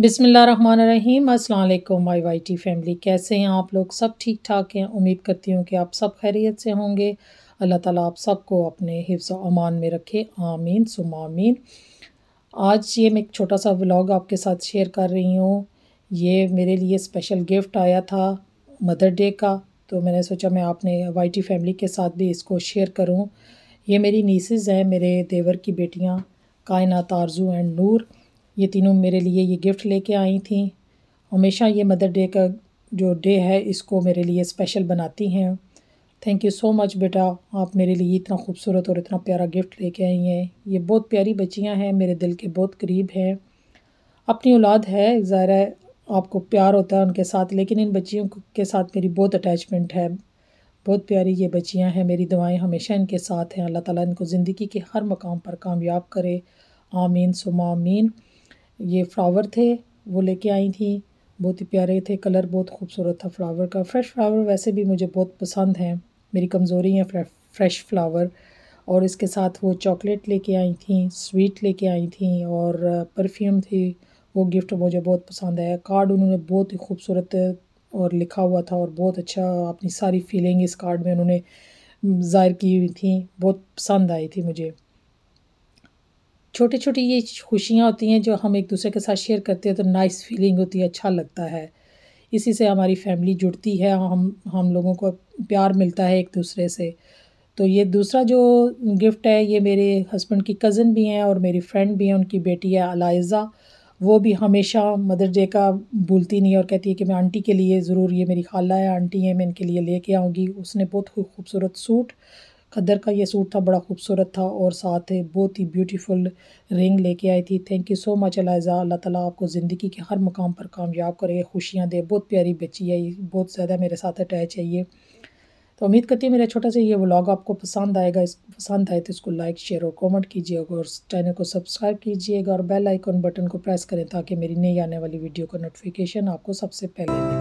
बिसमीम अल्लाम माई Y T family कैसे हैं आप लोग सब ठीक ठाक हैं उम्मीद करती हूँ कि आप सब खैरियत से होंगे अल्लाह ताला आप सबको अपने हिफ्स अमान में रखे आमीन सुमामीन आज ये मैं एक छोटा सा व्लॉग आपके साथ शेयर कर रही हूँ ये मेरे लिए स्पेशल गिफ्ट आया था मदर डे का तो मैंने सोचा मैं आपने वाई टी फैमिली के साथ भी इसको शेयर करूँ ये मेरी नीसेज़ हैं मेरे देवर की बेटियाँ कायनात आरजू एंड नूर ये तीनों मेरे लिए ये गिफ्ट लेके आई थी हमेशा ये मदर डे का जो डे है इसको मेरे लिए स्पेशल बनाती हैं थैंक यू सो मच बेटा आप मेरे लिए इतना खूबसूरत और इतना प्यारा गिफ्ट लेके आई हैं ये बहुत प्यारी बच्चियां हैं मेरे दिल के बहुत करीब हैं अपनी औलाद है ज़ाहिर आपको प्यार होता है उनके साथ लेकिन इन बच्चियों के साथ मेरी बहुत अटैचमेंट है बहुत प्यारी ये बच्चियाँ हैं मेरी दवाएँ हमेशा इनके साथ हैं अल्लाह ताली इनको ज़िंदगी के हर मकाम पर कामयाब करे आमीन सुमा आमीन ये फ्लावर थे वो लेके आई थी बहुत ही प्यारे थे कलर बहुत खूबसूरत था फ्लावर का फ्रेश फ्लावर वैसे भी मुझे बहुत पसंद है मेरी कमज़ोरी है फ्रेश फ्लावर और इसके साथ वो चॉकलेट लेके आई थी स्वीट लेके आई थी और परफ्यूम थी वो गिफ्ट मुझे बहुत पसंद आया कार्ड उन्होंने बहुत ही खूबसूरत और लिखा हुआ था और बहुत अच्छा अपनी सारी फीलिंग इस कार्ड में उन्होंने ज़ाहिर की हुई थी बहुत पसंद आई थी मुझे छोटी छोटी ये खुशियाँ होती हैं जो हम एक दूसरे के साथ शेयर करते हैं तो नाइस फीलिंग होती है अच्छा लगता है इसी से हमारी फैमिली जुड़ती है हम हम लोगों को प्यार मिलता है एक दूसरे से तो ये दूसरा जो गिफ्ट है ये मेरे हस्बैंड की कज़न भी हैं और मेरी फ्रेंड भी हैं उनकी बेटी है अलाइजा वो भी हमेशा मदर डे का भूलती नहीं और कहती है कि मैं आंटी के लिए ज़रूर ये मेरी खाला है आंटी है मैं इनके लिए लेके आऊँगी उसने बहुत खूबसूरत सूट कदर का ये सूट था बड़ा खूबसूरत था और साथ बहुत ही ब्यूटीफुल रिंग लेके आई थी thank you so much Aliza अल्लाह ताला आपको ज़िंदगी के हर मकाम पर कामयाब करे खुशियाँ दे बहुत प्यारी बच्ची है बहुत ज़्यादा मेरे साथ अटैच है ये तो उम्मीद करती हूँ मेरा छोटा सा ये व्लॉग आपको पसंद आएगा इस पसंद आए तो इसको लाइक शेयर और कमेंट कीजिएगा और चैनल को सब्सक्राइब कीजिएगा और बेल आइकॉन बटन को प्रेस करें ताकि मेरी नई आने वाली वीडियो का नोटिफिकेशन आपको सबसे पहले मिले